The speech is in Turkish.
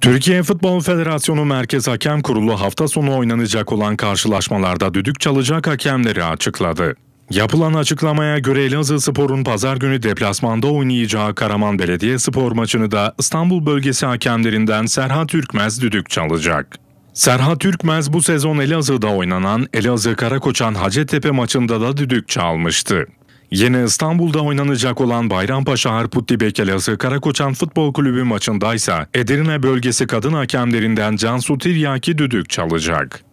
Türkiye Futbol Federasyonu Merkez Hakem Kurulu hafta sonu oynanacak olan karşılaşmalarda düdük çalacak hakemleri açıkladı. Yapılan açıklamaya göre Elazığ Spor'un pazar günü deplasmanda oynayacağı Karaman Belediye Spor maçını da İstanbul bölgesi hakemlerinden Serhat Türkmez düdük çalacak. Serhat Türkmez bu sezon Elazığ'da oynanan Elazığ Karakoçan Hacettepe maçında da düdük çalmıştı. Yine İstanbul'da oynanacak olan Bayrampaşa Harputli Bekelası Karakoçan Futbol Kulübü maçındaysa Edirne bölgesi kadın hakemlerinden Cansu Tiryaki düdük çalacak.